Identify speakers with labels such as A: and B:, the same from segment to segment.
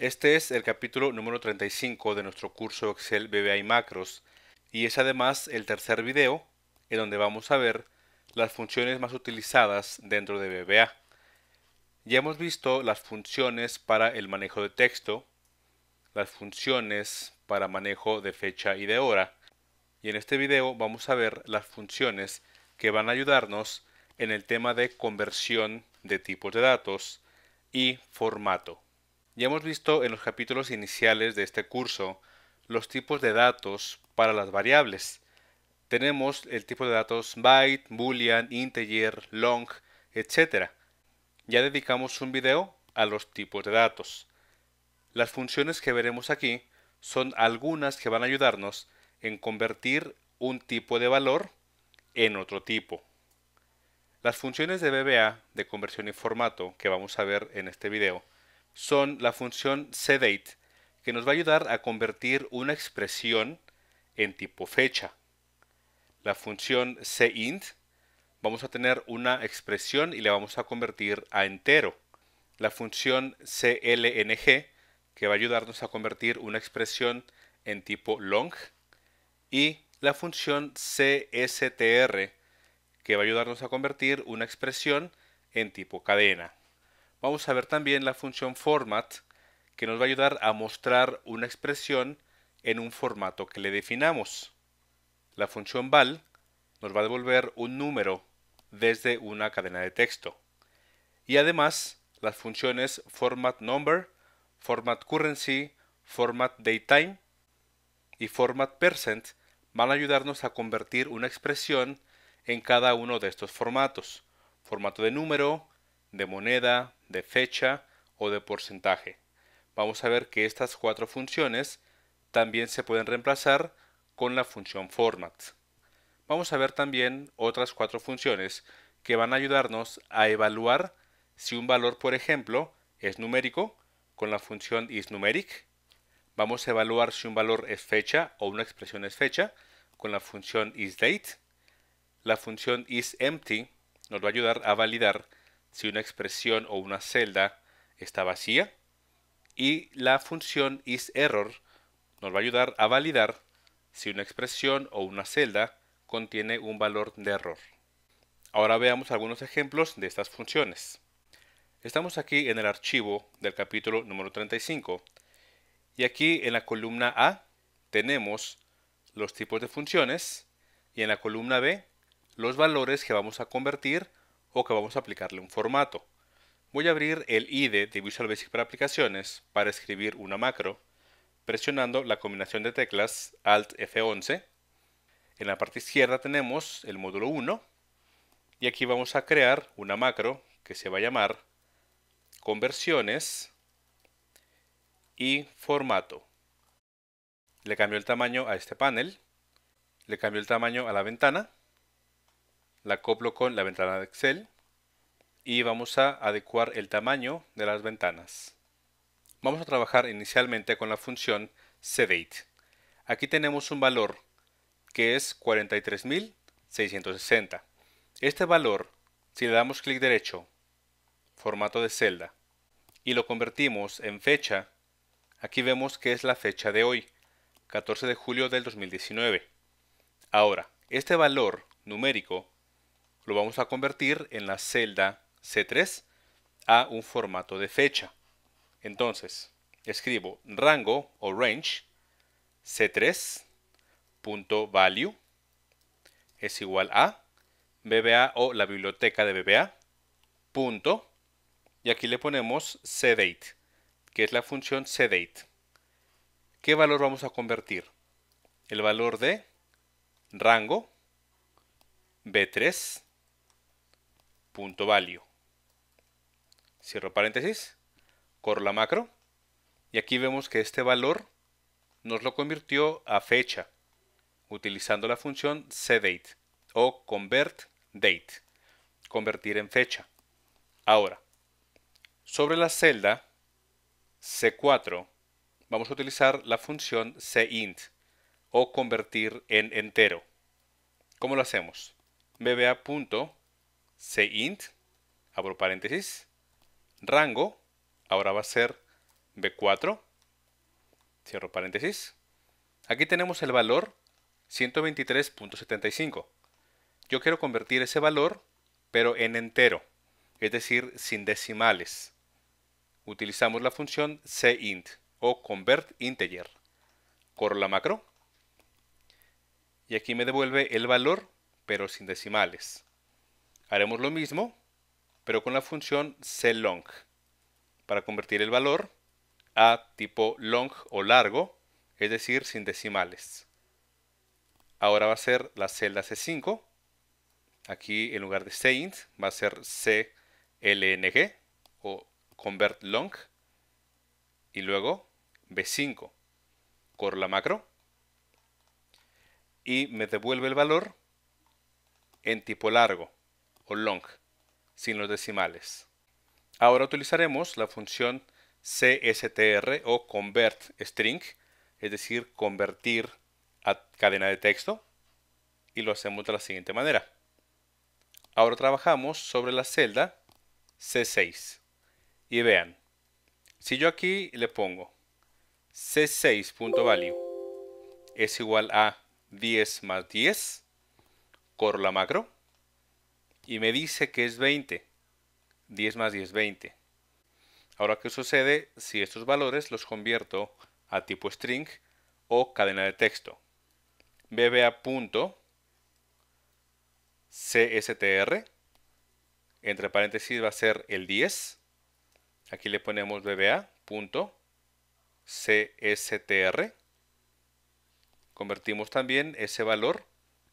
A: Este es el capítulo número 35 de nuestro curso Excel BBA y Macros y es además el tercer video en donde vamos a ver las funciones más utilizadas dentro de BBA. Ya hemos visto las funciones para el manejo de texto, las funciones para manejo de fecha y de hora, y en este video vamos a ver las funciones que van a ayudarnos en el tema de conversión de tipos de datos y formato. Ya hemos visto en los capítulos iniciales de este curso los tipos de datos para las variables. Tenemos el tipo de datos byte, boolean, integer, long, etc. Ya dedicamos un video a los tipos de datos. Las funciones que veremos aquí son algunas que van a ayudarnos en convertir un tipo de valor en otro tipo. Las funciones de BBA de conversión y formato que vamos a ver en este video son la función cdate, que nos va a ayudar a convertir una expresión en tipo fecha. La función cint, vamos a tener una expresión y la vamos a convertir a entero. La función clng, que va a ayudarnos a convertir una expresión en tipo long. Y la función cstr, que va a ayudarnos a convertir una expresión en tipo cadena. Vamos a ver también la función format que nos va a ayudar a mostrar una expresión en un formato que le definamos. La función val nos va a devolver un número desde una cadena de texto. Y además las funciones format number, format currency, format datetime y format percent van a ayudarnos a convertir una expresión en cada uno de estos formatos. Formato de número, de moneda, de fecha o de porcentaje. Vamos a ver que estas cuatro funciones también se pueden reemplazar con la función format. Vamos a ver también otras cuatro funciones que van a ayudarnos a evaluar si un valor, por ejemplo, es numérico con la función isNumeric. Vamos a evaluar si un valor es fecha o una expresión es fecha con la función isDate. La función isEmpty nos va a ayudar a validar si una expresión o una celda está vacía. Y la función isError nos va a ayudar a validar si una expresión o una celda contiene un valor de error. Ahora veamos algunos ejemplos de estas funciones. Estamos aquí en el archivo del capítulo número 35 y aquí en la columna A tenemos los tipos de funciones y en la columna B los valores que vamos a convertir o que vamos a aplicarle un formato. Voy a abrir el IDE de Visual Basic para aplicaciones para escribir una macro, presionando la combinación de teclas Alt F11. En la parte izquierda tenemos el módulo 1 y aquí vamos a crear una macro que se va a llamar conversiones y formato. Le cambio el tamaño a este panel, le cambio el tamaño a la ventana la coplo con la ventana de Excel y vamos a adecuar el tamaño de las ventanas. Vamos a trabajar inicialmente con la función SEDATE Aquí tenemos un valor que es 43.660. Este valor, si le damos clic derecho, formato de celda, y lo convertimos en fecha, aquí vemos que es la fecha de hoy, 14 de julio del 2019. Ahora, este valor numérico lo vamos a convertir en la celda C3 a un formato de fecha. Entonces, escribo rango o range C3.value es igual a BBA o la biblioteca de BBA punto y aquí le ponemos cdate que es la función cdate. ¿Qué valor vamos a convertir? El valor de rango B3 punto value. Cierro paréntesis, corro la macro y aquí vemos que este valor nos lo convirtió a fecha utilizando la función cdate o convert date, convertir en fecha. Ahora, sobre la celda C4 vamos a utilizar la función cint o convertir en entero. ¿Cómo lo hacemos? BBA cint, abro paréntesis, rango, ahora va a ser b4, cierro paréntesis. Aquí tenemos el valor 123.75. Yo quiero convertir ese valor, pero en entero, es decir, sin decimales. Utilizamos la función cint o convert integer. Corro la macro y aquí me devuelve el valor, pero sin decimales. Haremos lo mismo, pero con la función clong para convertir el valor a tipo long o largo, es decir, sin decimales. Ahora va a ser la celda C5. Aquí en lugar de Saint va a ser CLNG o convert long. Y luego B5, corro la macro. Y me devuelve el valor en tipo largo o long, sin los decimales. Ahora utilizaremos la función CSTR o convert string, es decir, convertir a cadena de texto, y lo hacemos de la siguiente manera. Ahora trabajamos sobre la celda C6 y vean, si yo aquí le pongo C6.value es igual a 10 más 10, corro la macro y me dice que es 20. 10 más 10, 20. Ahora, ¿qué sucede si estos valores los convierto a tipo string o cadena de texto? bba.cstr, entre paréntesis va a ser el 10. Aquí le ponemos bba.cstr. Convertimos también ese valor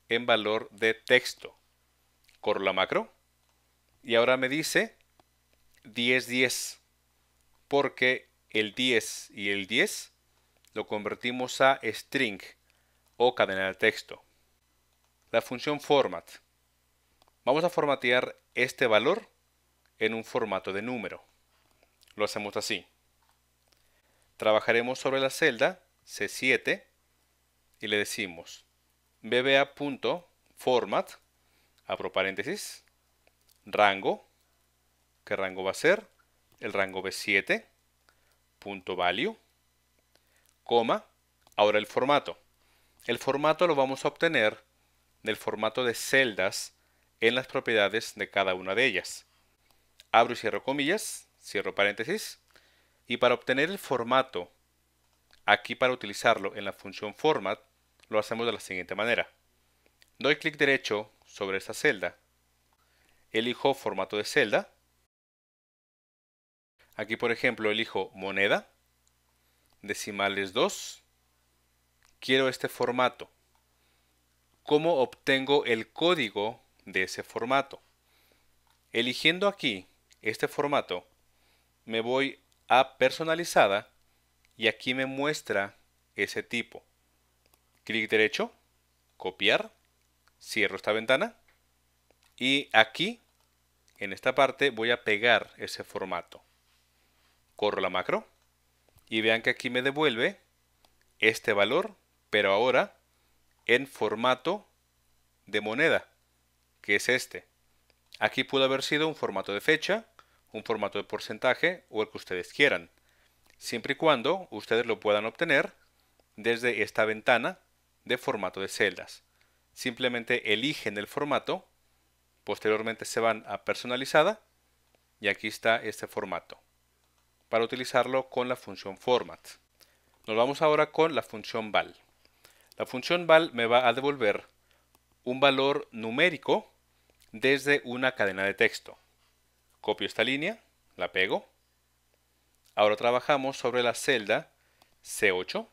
A: en valor de texto corro la macro y ahora me dice 10, 10, porque el 10 y el 10 lo convertimos a string o cadena de texto. La función format. Vamos a formatear este valor en un formato de número. Lo hacemos así. Trabajaremos sobre la celda C7 y le decimos bba.format abro paréntesis, rango, ¿qué rango va a ser? El rango B7, punto value, coma, ahora el formato. El formato lo vamos a obtener del formato de celdas en las propiedades de cada una de ellas. Abro y cierro comillas, cierro paréntesis, y para obtener el formato, aquí para utilizarlo en la función format, lo hacemos de la siguiente manera. Doy clic derecho sobre esta celda. Elijo formato de celda. Aquí, por ejemplo, elijo moneda, decimales 2. Quiero este formato. ¿Cómo obtengo el código de ese formato? Eligiendo aquí este formato, me voy a personalizada y aquí me muestra ese tipo. Clic derecho, copiar cierro esta ventana y aquí, en esta parte, voy a pegar ese formato. Corro la macro y vean que aquí me devuelve este valor, pero ahora en formato de moneda, que es este. Aquí pudo haber sido un formato de fecha, un formato de porcentaje o el que ustedes quieran, siempre y cuando ustedes lo puedan obtener desde esta ventana de formato de celdas simplemente eligen el formato, posteriormente se van a personalizada y aquí está este formato para utilizarlo con la función format. Nos vamos ahora con la función val. La función val me va a devolver un valor numérico desde una cadena de texto. Copio esta línea, la pego. Ahora trabajamos sobre la celda C8.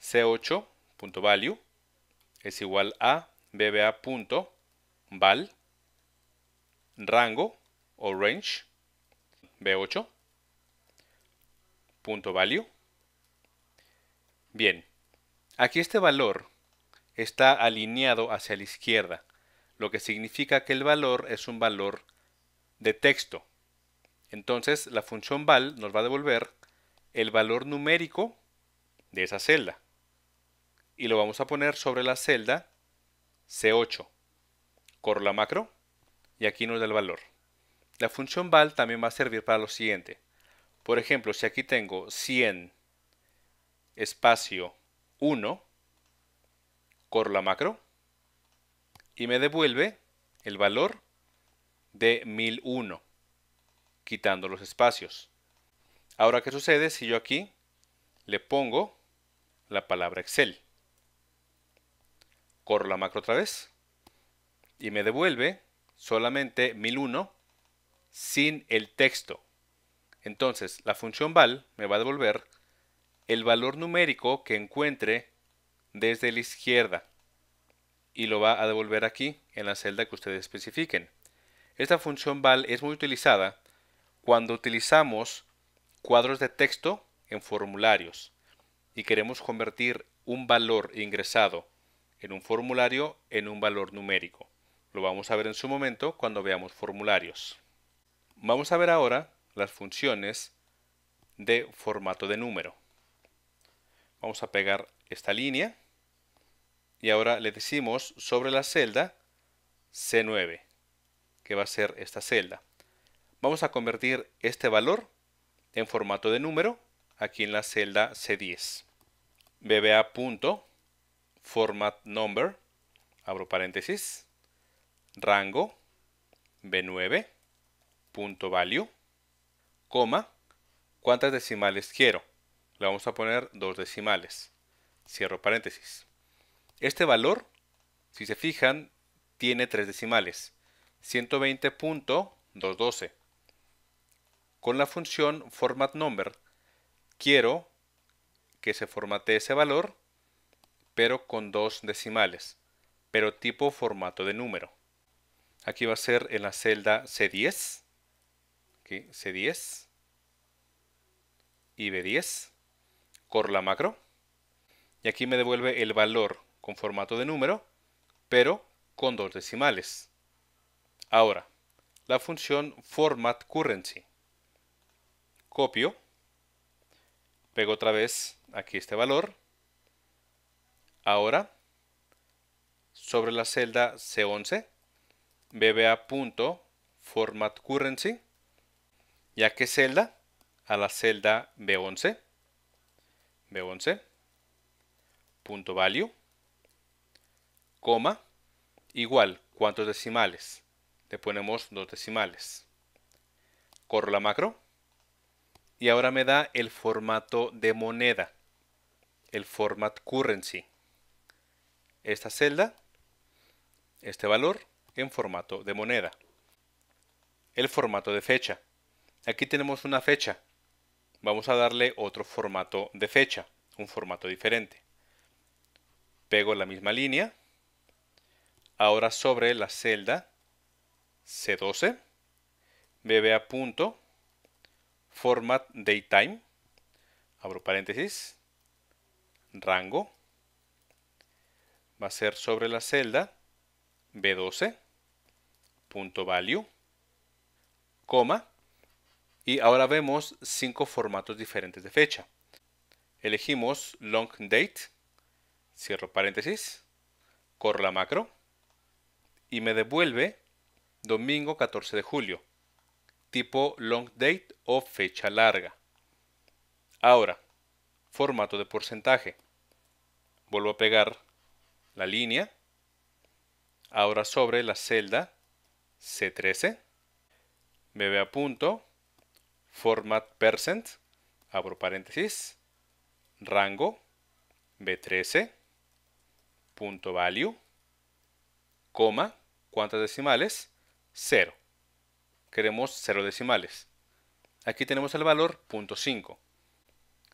A: C8.value es igual a bba.val rango o range b 8value Bien, aquí este valor está alineado hacia la izquierda, lo que significa que el valor es un valor de texto. Entonces la función val nos va a devolver el valor numérico de esa celda y lo vamos a poner sobre la celda C8. Corro la macro y aquí nos da el valor. La función val también va a servir para lo siguiente. Por ejemplo, si aquí tengo 100 espacio 1, corro la macro y me devuelve el valor de 1001, quitando los espacios. Ahora, ¿qué sucede si yo aquí le pongo la palabra Excel? corro la macro otra vez y me devuelve solamente 1001 sin el texto. Entonces, la función val me va a devolver el valor numérico que encuentre desde la izquierda y lo va a devolver aquí en la celda que ustedes especifiquen. Esta función val es muy utilizada cuando utilizamos cuadros de texto en formularios y queremos convertir un valor ingresado en un formulario en un valor numérico. Lo vamos a ver en su momento cuando veamos formularios. Vamos a ver ahora las funciones de formato de número. Vamos a pegar esta línea y ahora le decimos sobre la celda C9, que va a ser esta celda. Vamos a convertir este valor en formato de número aquí en la celda C10. BBA punto format number, abro paréntesis, rango, B9, punto value, coma, cuántas decimales quiero. Le vamos a poner dos decimales. Cierro paréntesis. Este valor, si se fijan, tiene tres decimales. 120.212. Con la función format number, quiero que se formate ese valor pero con dos decimales, pero tipo formato de número. Aquí va a ser en la celda C10, C10 y B10, cor la macro, y aquí me devuelve el valor con formato de número, pero con dos decimales. Ahora, la función format currency. Copio, pego otra vez aquí este valor, Ahora, sobre la celda C11, bba.formatCurrency, ya que celda a la celda B11, B11, punto value, coma, igual, ¿cuántos decimales? Le ponemos dos decimales. Corro la macro y ahora me da el formato de moneda, el format currency esta celda, este valor, en formato de moneda. El formato de fecha. Aquí tenemos una fecha. Vamos a darle otro formato de fecha, un formato diferente. Pego la misma línea. Ahora sobre la celda C12 BBA. punto format time. abro paréntesis rango va a ser sobre la celda B12, punto value, coma, y ahora vemos cinco formatos diferentes de fecha. Elegimos long date, cierro paréntesis, corro la macro, y me devuelve domingo 14 de julio, tipo long date o fecha larga. Ahora, formato de porcentaje. Vuelvo a pegar la línea, ahora sobre la celda C13, me ve a punto, format percent, abro paréntesis, rango, B13, punto value, coma, ¿cuántas decimales? 0. Queremos 0 decimales. Aquí tenemos el valor 0.5.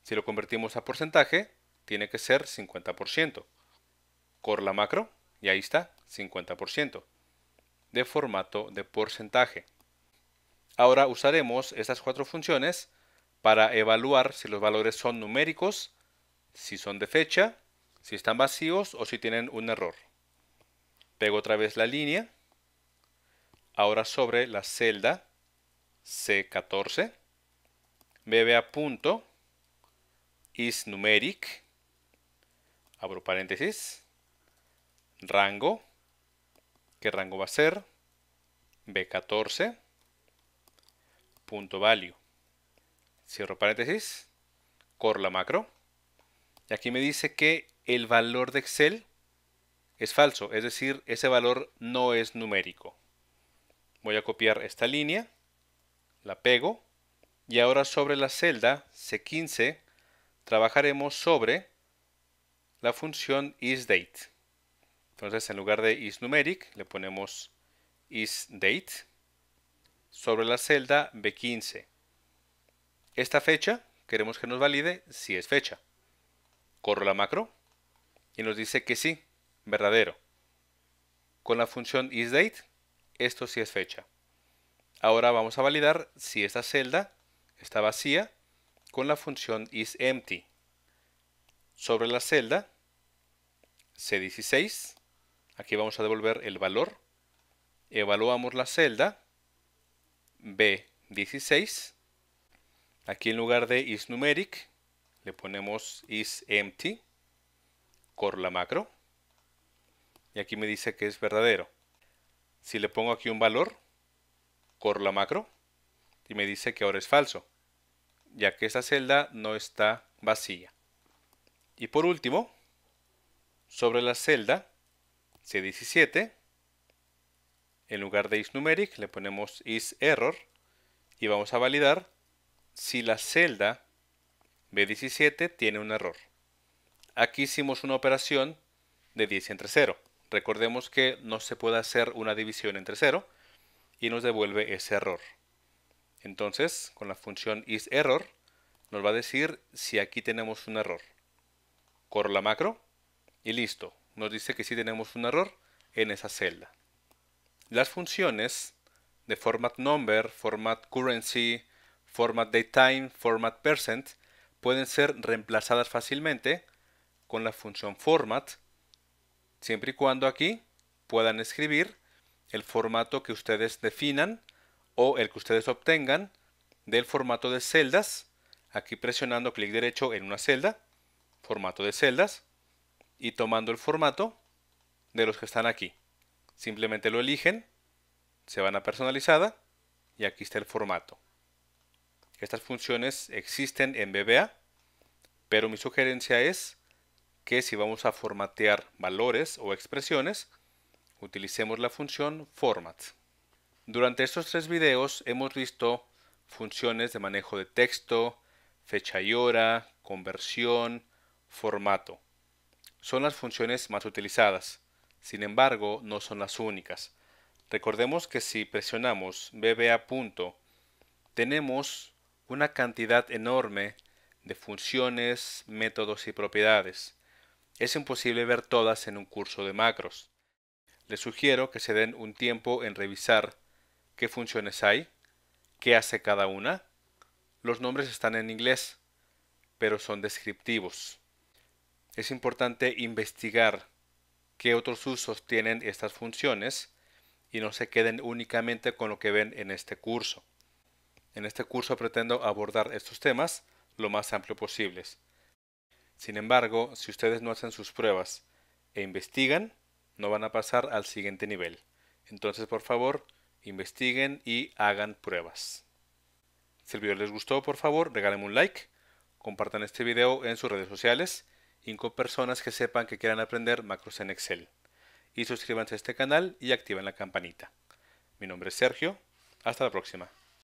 A: Si lo convertimos a porcentaje, tiene que ser 50% cor la macro y ahí está, 50%, de formato de porcentaje. Ahora usaremos estas cuatro funciones para evaluar si los valores son numéricos, si son de fecha, si están vacíos o si tienen un error. Pego otra vez la línea, ahora sobre la celda C14, bebe a punto, is abro paréntesis, rango. ¿Qué rango va a ser? B14. Punto value. Cierro paréntesis. cor la macro. Y aquí me dice que el valor de Excel es falso. Es decir, ese valor no es numérico. Voy a copiar esta línea. La pego. Y ahora sobre la celda C15 trabajaremos sobre la función isDate. Entonces, en lugar de isNumeric, le ponemos isDate sobre la celda B15. Esta fecha queremos que nos valide si es fecha. Corro la macro y nos dice que sí, verdadero. Con la función isDate, esto sí es fecha. Ahora vamos a validar si esta celda está vacía con la función isEmpty. Sobre la celda C16 Aquí vamos a devolver el valor. Evaluamos la celda B16. Aquí en lugar de isNumeric le ponemos isEmpty, cor la macro. Y aquí me dice que es verdadero. Si le pongo aquí un valor, cor la macro, y me dice que ahora es falso, ya que esa celda no está vacía. Y por último, sobre la celda C17. En lugar de isNumeric le ponemos isError y vamos a validar si la celda B17 tiene un error. Aquí hicimos una operación de 10 entre 0. Recordemos que no se puede hacer una división entre 0 y nos devuelve ese error. Entonces, con la función isError nos va a decir si aquí tenemos un error. Corro la macro y listo nos dice que sí tenemos un error en esa celda. Las funciones de format number, format currency, format datetime, format percent pueden ser reemplazadas fácilmente con la función format, siempre y cuando aquí puedan escribir el formato que ustedes definan o el que ustedes obtengan del formato de celdas, aquí presionando clic derecho en una celda, formato de celdas, y tomando el formato de los que están aquí. Simplemente lo eligen, se van a personalizada y aquí está el formato. Estas funciones existen en BBA, pero mi sugerencia es que si vamos a formatear valores o expresiones, utilicemos la función format. Durante estos tres videos hemos visto funciones de manejo de texto, fecha y hora, conversión, formato son las funciones más utilizadas. Sin embargo, no son las únicas. Recordemos que si presionamos BBA punto, tenemos una cantidad enorme de funciones, métodos y propiedades. Es imposible ver todas en un curso de macros. Les sugiero que se den un tiempo en revisar qué funciones hay, qué hace cada una. Los nombres están en inglés, pero son descriptivos es importante investigar qué otros usos tienen estas funciones y no se queden únicamente con lo que ven en este curso. En este curso pretendo abordar estos temas lo más amplio posible. Sin embargo, si ustedes no hacen sus pruebas e investigan, no van a pasar al siguiente nivel. Entonces, por favor, investiguen y hagan pruebas. Si el video les gustó, por favor, regálenme un like, compartan este video en sus redes sociales y personas que sepan que quieran aprender macros en Excel. Y suscríbanse a este canal y activen la campanita. Mi nombre es Sergio. Hasta la próxima.